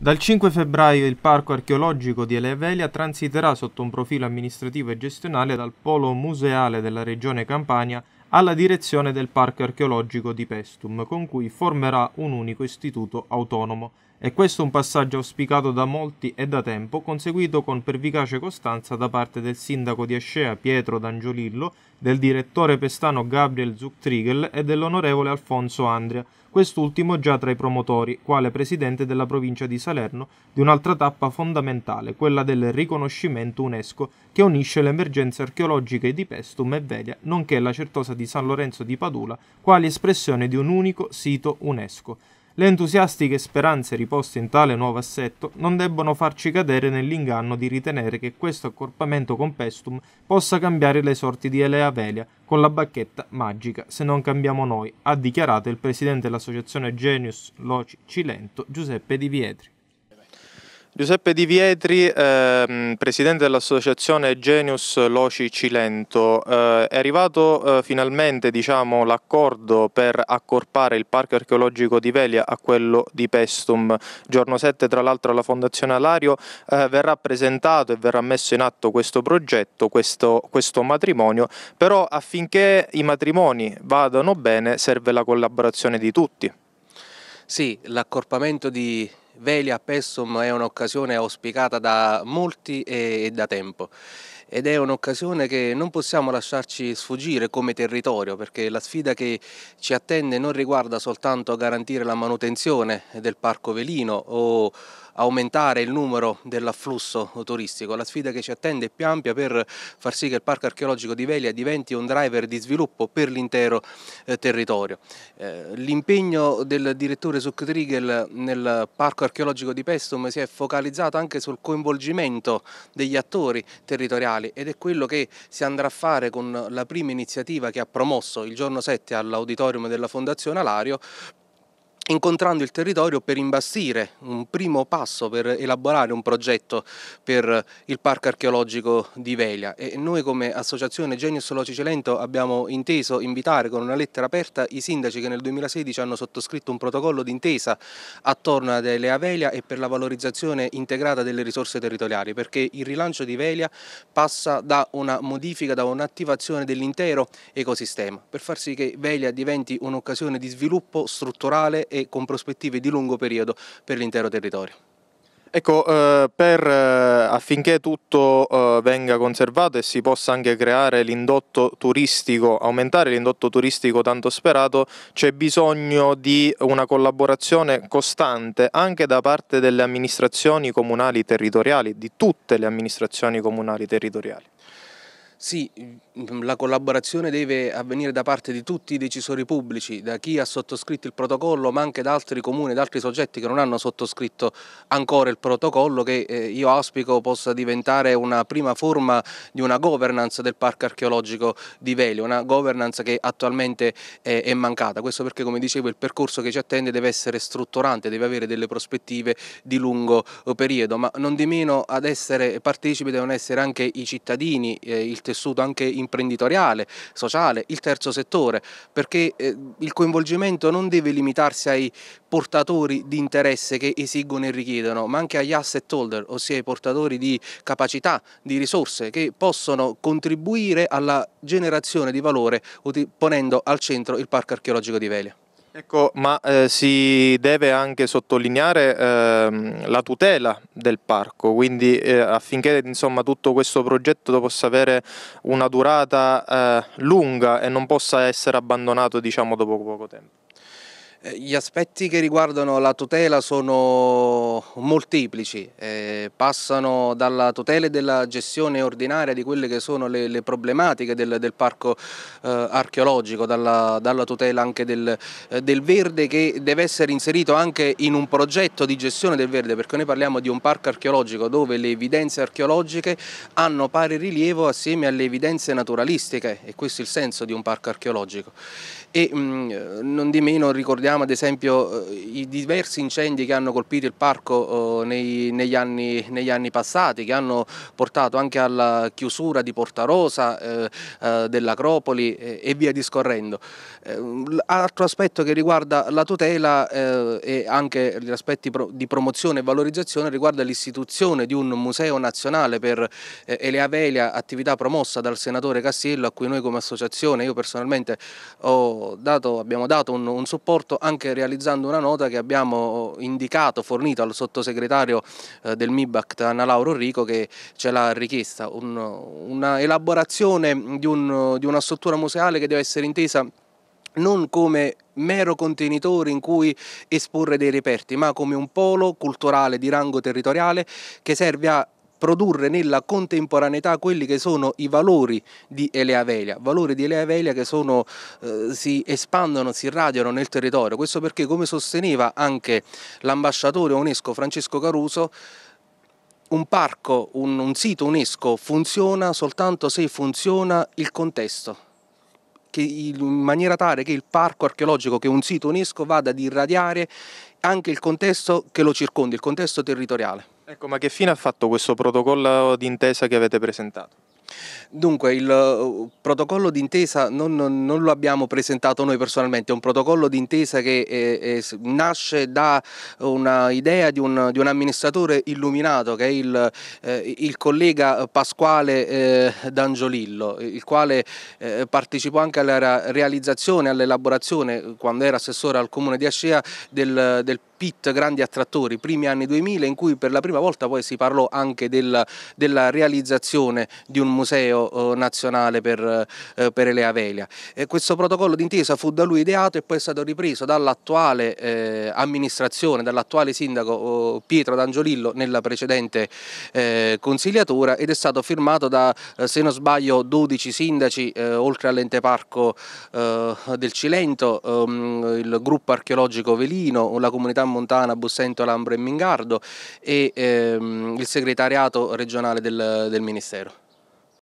Dal 5 febbraio il parco archeologico di Elevelia transiterà sotto un profilo amministrativo e gestionale dal polo museale della regione Campania alla direzione del parco archeologico di Pestum, con cui formerà un unico istituto autonomo. E questo è un passaggio auspicato da molti e da tempo, conseguito con pervicace costanza da parte del sindaco di Ascea Pietro D'Angiolillo del direttore pestano Gabriel Zuchtriegel e dell'onorevole Alfonso Andria, quest'ultimo già tra i promotori, quale presidente della provincia di Salerno, di un'altra tappa fondamentale, quella del riconoscimento UNESCO, che unisce le emergenze archeologiche di Pestum e Velia, nonché la certosa di San Lorenzo di Padula, quali espressione di un unico sito UNESCO. Le entusiastiche speranze riposte in tale nuovo assetto non debbono farci cadere nell'inganno di ritenere che questo accorpamento con Pestum possa cambiare le sorti di Elea Velia con la bacchetta magica se non cambiamo noi, ha dichiarato il presidente dell'associazione Genius Loci Cilento Giuseppe Di Vietri. Giuseppe Di Vietri, ehm, presidente dell'associazione Genius Loci Cilento, eh, è arrivato eh, finalmente diciamo, l'accordo per accorpare il parco archeologico di Velia a quello di Pestum. Giorno 7 tra l'altro alla Fondazione Alario eh, verrà presentato e verrà messo in atto questo progetto, questo, questo matrimonio, però affinché i matrimoni vadano bene serve la collaborazione di tutti. Sì, l'accorpamento di Velia Pessum è un'occasione auspicata da molti e da tempo ed è un'occasione che non possiamo lasciarci sfuggire come territorio perché la sfida che ci attende non riguarda soltanto garantire la manutenzione del parco velino o aumentare il numero dell'afflusso turistico. La sfida che ci attende è più ampia per far sì che il Parco Archeologico di Velia diventi un driver di sviluppo per l'intero eh, territorio. Eh, L'impegno del direttore Zucktriegel nel Parco Archeologico di Pestum si è focalizzato anche sul coinvolgimento degli attori territoriali ed è quello che si andrà a fare con la prima iniziativa che ha promosso il giorno 7 all'auditorium della Fondazione Alario incontrando il territorio per imbastire un primo passo per elaborare un progetto per il parco archeologico di Velia e noi come associazione Genius Loci Celento abbiamo inteso invitare con una lettera aperta i sindaci che nel 2016 hanno sottoscritto un protocollo d'intesa attorno ad Elea Velia e per la valorizzazione integrata delle risorse territoriali perché il rilancio di Velia passa da una modifica, da un'attivazione dell'intero ecosistema per far sì che Velia diventi un'occasione di sviluppo strutturale e e con prospettive di lungo periodo per l'intero territorio. Ecco, eh, per, eh, affinché tutto eh, venga conservato e si possa anche creare l'indotto turistico, aumentare l'indotto turistico tanto sperato, c'è bisogno di una collaborazione costante anche da parte delle amministrazioni comunali territoriali, di tutte le amministrazioni comunali territoriali. Sì, mm, la collaborazione deve avvenire da parte di tutti i decisori pubblici, da chi ha sottoscritto il protocollo ma anche da altri comuni, da altri soggetti che non hanno sottoscritto ancora il protocollo che eh, io auspico possa diventare una prima forma di una governance del parco archeologico di Velio, una governance che attualmente è mancata, questo perché come dicevo il percorso che ci attende deve essere strutturante, deve avere delle prospettive di lungo eh, periodo, ma non di meno ad essere partecipi devono essere anche i cittadini, eh, il tessuto anche imprenditoriale, sociale, il terzo settore, perché eh, il coinvolgimento non deve limitarsi ai portatori di interesse che esigono e richiedono, ma anche agli asset holder, ossia ai portatori di capacità, di risorse che possono contribuire alla generazione di valore ponendo al centro il Parco Archeologico di Velia. Ecco, ma eh, si deve anche sottolineare eh, la tutela del parco, quindi eh, affinché insomma, tutto questo progetto possa avere una durata eh, lunga e non possa essere abbandonato diciamo, dopo poco tempo. Eh, gli aspetti che riguardano la tutela sono molteplici, eh, passano dalla tutela e della gestione ordinaria di quelle che sono le, le problematiche del, del parco eh, archeologico, dalla, dalla, tutela anche del, eh, del, verde che deve essere inserito anche in un progetto di gestione del verde, perché noi parliamo di un parco archeologico dove le evidenze archeologiche hanno pari rilievo assieme alle evidenze naturalistiche e questo è il senso di un parco archeologico. E mh, mm, non di meno ricordiamo Ricordiamo ad esempio eh, i diversi incendi che hanno colpito il parco eh, nei, negli, anni, negli, anni, passati, che hanno portato anche alla chiusura di Porta Rosa, eh, eh dell'Acropoli e via discorrendo. altro aspetto che riguarda la tutela e anche gli aspetti di promozione e valorizzazione riguarda l'istituzione di un museo nazionale per Elea Velia, attività promossa dal senatore Cassiello a cui noi come associazione, io personalmente dato, abbiamo dato un, un supporto anche realizzando una nota che abbiamo indicato, fornito al sottosegretario eh, del MIBACT Anna Lauro Rico che ce l'ha richiesta, un, una elaborazione di, un, di una struttura museale che deve essere intesa non come mero contenitore in cui esporre dei reperti, ma come un polo culturale di rango territoriale che serve a produrre nella contemporaneità quelli che sono i valori di Elea Velia, valori di Elea Velia che sono, eh, si espandono, si irradiano nel territorio. Questo perché, come sosteneva anche l'ambasciatore UNESCO Francesco Caruso, un parco, un, un sito UNESCO funziona soltanto se funziona il contesto in maniera tale che il parco archeologico, che è un sito UNESCO, vada ad irradiare anche il contesto che lo circonda, il contesto territoriale. Ecco, ma che fine ha fatto questo protocollo d'intesa che avete presentato? Dunque, il uh, protocollo d'intesa non, non, lo abbiamo presentato noi personalmente, è un protocollo d'intesa che è, eh, è, eh, nasce da un'idea di, un, di, un, amministratore illuminato che è il, eh, il collega Pasquale eh, D'Angiolillo, il quale eh, partecipò anche alla realizzazione, all'elaborazione, quando era assessore al comune di Ascea, del, del pit grandi attrattori, primi anni 2000 in cui per la prima volta poi si parlò anche del, della realizzazione di un museo eh, nazionale per, eh, per Elea Velia. E questo protocollo d'intesa fu da lui ideato e poi è stato ripreso dall'attuale eh, amministrazione, dall'attuale sindaco eh, Pietro D'Angiolillo nella precedente eh, consigliatura ed è stato firmato da, eh, se non sbaglio, 12 sindaci oltre all'ente parco del Cilento, ehm, il gruppo archeologico Velino, la comunità Montana, Bussento, Lambro e Mingardo e ehm, il segretariato regionale del, del Ministero.